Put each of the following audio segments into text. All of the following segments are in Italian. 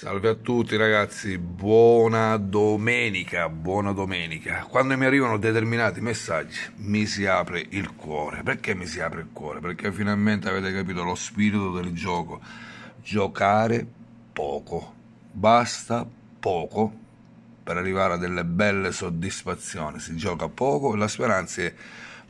Salve a tutti ragazzi, buona domenica, buona domenica. Quando mi arrivano determinati messaggi mi si apre il cuore. Perché mi si apre il cuore? Perché finalmente avete capito lo spirito del gioco. Giocare poco. Basta poco per arrivare a delle belle soddisfazioni. Si gioca poco e la speranza è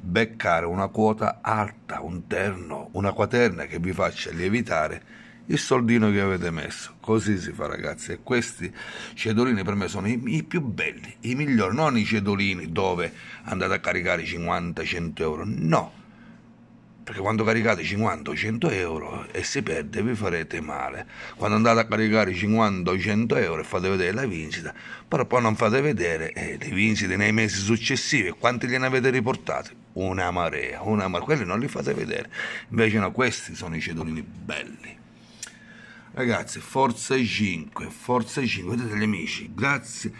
beccare una quota alta, un terno, una quaterna che vi faccia lievitare il soldino che avete messo. Così si fa, ragazzi. E questi cedolini per me sono i, i più belli, i migliori, non i cedolini dove andate a caricare 50-100 euro. No, perché quando caricate 50 o 100 euro e si perde vi farete male. Quando andate a caricare 50 o 100 euro e fate vedere la vincita, però poi non fate vedere eh, le vincite nei mesi successivi, quanti gliene avete riportate? Una marea, una marea, quelli non li fate vedere. Invece no, questi sono i cedolini belli. Ragazzi, forza 5, forza 5, vedete gli amici, grazie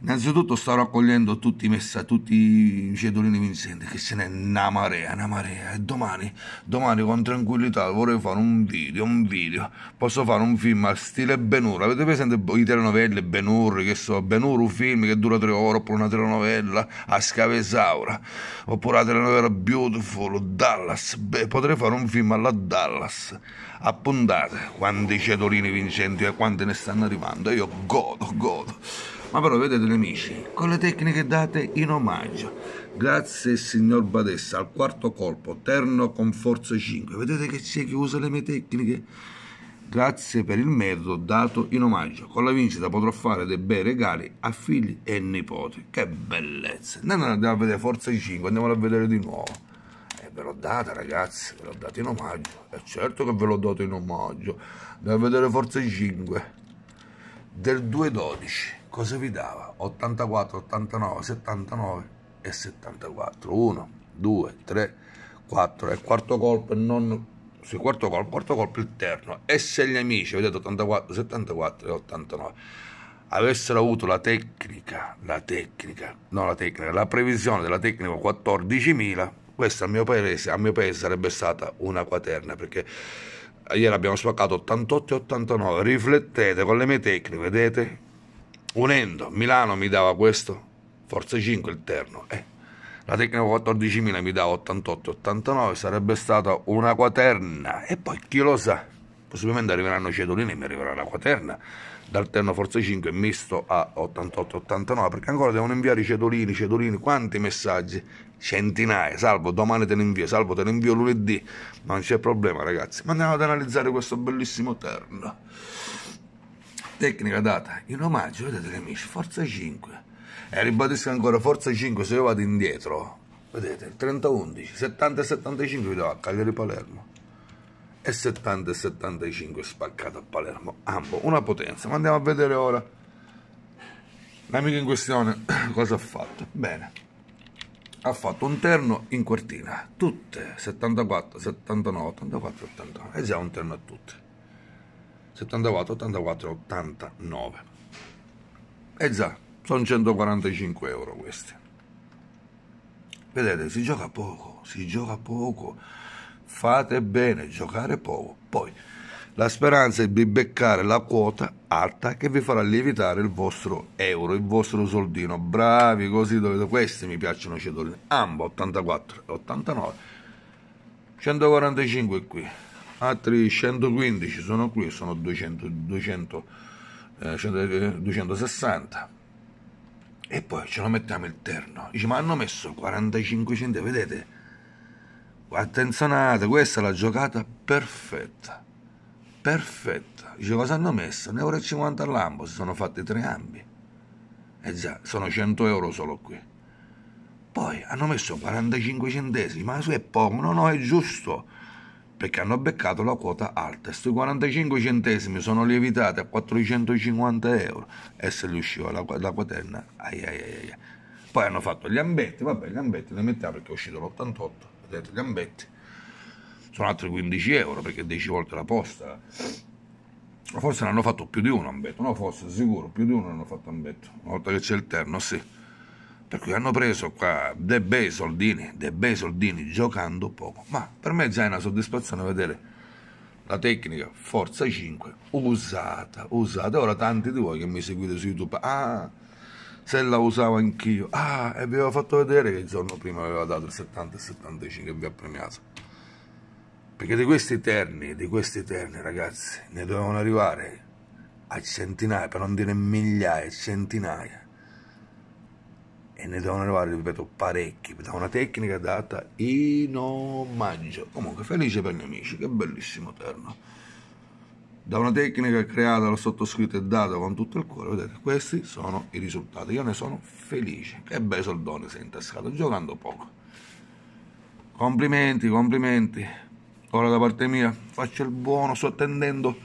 Innanzitutto sto raccogliendo tutti i messaggi, tutti i cedolini vincenti, che se n'è una marea, una marea. E domani, domani con tranquillità vorrei fare un video, un video. Posso fare un film al stile Benur. Avete presente i telenovelle Benur, che so, Benur un film che dura tre ore, oppure una telenovella a Scavesaura, oppure la telenovela Beautiful, Dallas. Beh, potrei fare un film alla Dallas. Appuntate quanti cedolini vincenti e eh, quante ne stanno arrivando. E io godo, godo. Ma però vedete nemici con le tecniche date in omaggio, grazie signor Badessa al quarto colpo, terno con forza 5, vedete che si è chiusa le mie tecniche? Grazie per il merito dato in omaggio, con la vincita potrò fare dei bei regali a figli e nipoti, che bellezza! Noi non andiamo a vedere forza 5, andiamo a vedere di nuovo eh, ve l'ho data ragazzi, ve l'ho data in omaggio, è certo che ve l'ho data in omaggio, da vedere forse 5 del 212 cosa vi dava? 84, 89, 79 e 74. 1, 2, 3, 4. E il quarto colpo non... Sì, quarto colpo, quarto colpo il terno. E se gli amici, vedete, 84, 74 e 89 avessero avuto la tecnica, la tecnica, no la tecnica, la previsione della tecnica 14.000, questa a mio paese, a mio paese sarebbe stata una quaterna, perché ieri abbiamo spaccato 88 e 89, riflettete con le mie tecniche, vedete? unendo Milano mi dava questo, forse 5 il terno, eh. la Tecnico 14.000 mi dava 88-89, sarebbe stata una quaterna e poi chi lo sa, possibilmente arriveranno cedolini e mi arriverà la quaterna dal terno forse 5 misto a 88-89 perché ancora devono inviare i cedolini, cedolini, quanti messaggi? Centinaia, salvo domani te ne invio, salvo te ne invio lunedì, ma non c'è problema ragazzi, ma andiamo ad analizzare questo bellissimo terno tecnica data in omaggio, vedete amici, forza 5. E eh, ribadisco ancora, forza 5, se io vado indietro, vedete, 30-11, 70-75 vi do a Cagliari-Palermo e 70-75 spaccato a Palermo. Ambo, una potenza, ma andiamo a vedere ora l'amico in questione cosa ha fatto. Bene ha fatto un terno in quartina, tutte 74, 79, 84, 89, e già un terno a tutte. 74, 84, 89. E già, sono 145 euro questi. Vedete, si gioca poco, si gioca poco. Fate bene, giocare poco. Poi, la speranza è di beccare la quota alta che vi farà lievitare il vostro euro, il vostro soldino. Bravi, così dovete... Questi mi piacciono i cedolini. Amba, 84 89. 145 qui altri 115 sono qui, sono 200, 200, 260. E poi ce lo mettiamo il terno. Dice, ma hanno messo 45 centesimi, vedete? Attenzionate, questa è la giocata perfetta. Perfetta. Dice, cosa hanno messo? 1,50 euro 50 all'ambo, si sono fatti tre ambi. E eh già, sono 100 euro solo qui. Poi hanno messo 45 centesimi, ma su è poco, no, no, è giusto perché hanno beccato la quota alta. Sti 45 centesimi sono lievitati a 450 euro e se gli usciva la, la quaterna, ai, ai, ai, Poi hanno fatto gli ambetti, vabbè, gli ambetti li mettiamo perché è uscito l'88, vedete gli ambetti. Sono altri 15 euro perché 10 volte la posta. Forse ne hanno fatto più di uno ambetto, no, forse sicuro, più di uno hanno fatto ambetto. Una volta che c'è il terno, sì. Per cui hanno preso qua dei bei soldini, dei bei soldini giocando poco. Ma per me già è una soddisfazione vedere la tecnica Forza 5 usata, usata. Ora tanti di voi che mi seguite su YouTube, ah, se la usavo anch'io, ah, e vi avevo fatto vedere che il giorno prima aveva dato il 70 e 75 e vi ha premiato. Perché di questi terni, di questi terni ragazzi, ne dovevano arrivare a centinaia, per non dire migliaia, centinaia e ne devono arrivare, ripeto, parecchi, da una tecnica data in omaggio. Comunque, felice per gli amici, che bellissimo terno. Da una tecnica creata dal sottoscritto e data con tutto il cuore, vedete, questi sono i risultati. Io ne sono felice. Che bei soldoni si è intascato, giocando poco. Complimenti, complimenti. Ora da parte mia faccio il buono, sto attendendo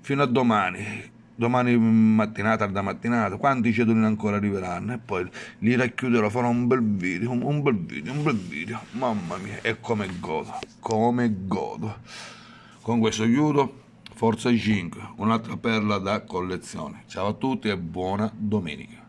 fino a domani domani mattina, tarda mattinata, quanti cedolini ancora arriveranno e poi li racchiuderò, farò un bel video, un bel video, un bel video, mamma mia, e come godo, come godo. Con questo chiudo, Forza 5, un'altra perla da collezione. Ciao a tutti e buona domenica.